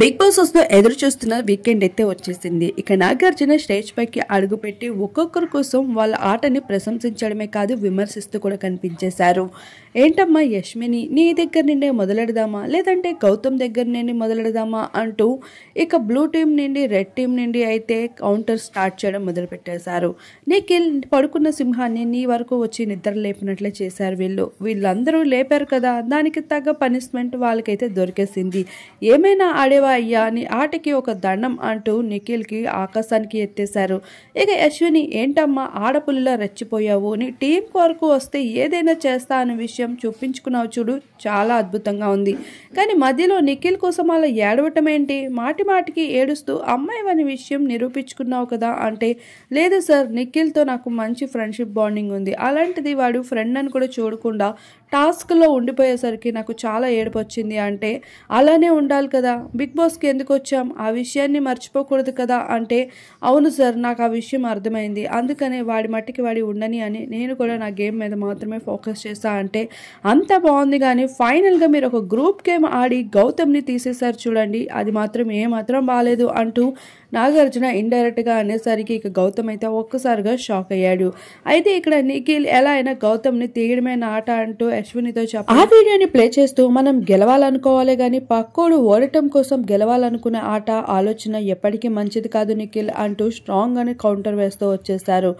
big boss వస్తూ ఎదురు చూస్తున్న వీకెండ్ అయితే వచ్చేసింది ఇక నాగార్జున స్టేజ్ పైకి అడుగుపెట్టి ఒక్కొక్కరి కోసం వాళ్ళ ఆటని ప్రశంసించడమే కాదు విమర్శిస్తూ కూడా కనిపించేశారు ఏంటమ్మా యష్మిని నీ దగ్గర నుండే మొదలెడదామా లేదంటే గౌతమ్ దగ్గర నుండి మొదలెడదామా అంటూ ఇక బ్లూ టీం నుండి రెడ్ టీం నుండి అయితే కౌంటర్ స్టార్ట్ చేయడం మొదలుపెట్టేశారు నీకు పడుకున్న సింహాన్ని నీ వరకు వచ్చి నిద్ర లేపినట్లే చేశారు వీళ్ళు వీళ్ళందరూ లేపారు కదా దానికి తగ్గ పనిష్మెంట్ వాళ్ళకైతే దొరికేసింది ఏమైనా ఆడే ఆడేవా అయ్యా నీ ఆటకి ఒక దండం అంటూ నిఖిల్కి ఆకాశానికి ఎత్తేశారు ఇక అశ్విని ఏంటమ్మా ఆడపుల్లిలా రెచ్చిపోయావు నీ టీం కొరకు వస్తే ఏదైనా చేస్తా అనే విషయం చూపించుకున్నావు చూడు చాలా అద్భుతంగా ఉంది కానీ మధ్యలో నిఖిల్ కోసం అలా ఏడవటం ఏంటి మాటి మాటికి ఏడుస్తూ అమ్మాయి అనే విషయం నిరూపించుకున్నావు కదా అంటే లేదు సార్ నిఖిల్తో నాకు మంచి ఫ్రెండ్షిప్ బాండింగ్ ఉంది అలాంటిది వాడు ఫ్రెండ్ అని కూడా చూడకుండా టాస్క్లో ఉండిపోయేసరికి నాకు చాలా ఏడుపు వచ్చింది అంటే అలానే ఉండాలి కదా బిగ్ బాస్కి ఎందుకు వచ్చాం ఆ విషయాన్ని మర్చిపోకూడదు కదా అంటే అవును సార్ నాకు ఆ విషయం అర్థమైంది అందుకనే వాడి మట్టికి వాడి ఉండని అని నేను కూడా నా గేమ్ మీద మాత్రమే ఫోకస్ చేస్తా అంటే అంత బాగుంది కానీ ఫైనల్గా మీరు ఒక గ్రూప్ గేమ్ ఆడి గౌతమ్ని తీసేశారు చూడండి అది మాత్రం ఏమాత్రం బాగాలేదు అంటూ నాగార్జున ఇండైరెక్ట్గా అనేసరికి ఇక గౌతమ్ అయితే ఒక్కసారిగా షాక్ అయ్యాడు అయితే ఇక్కడ నిఖిల్ ఎలా అయినా గౌతమ్ని తీయడమే ఆట అంటూ అశ్వినితో చెప్ప ఆ వీడియోని ప్లే చేస్తూ మనం గెలవాలనుకోవాలి కానీ పక్కోడు ఓడటం కోసం గెలవాలనుకునే ఆట ఆలోచన ఎప్పటికీ మంచిది కాదు నిఖిల్ అంటూ స్ట్రాంగ్ అని కౌంటర్ వేస్తూ వచ్చేస్తారు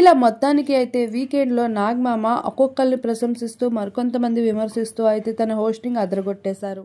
ఇలా మొత్తానికి అయితే వీకెండ్లో నాగమామ ఒక్కొక్కరిని ప్రశంసిస్తూ మరికొంతమంది విమర్శిస్తూ అయితే తన హోస్టింగ్ అదరగొట్టేశారు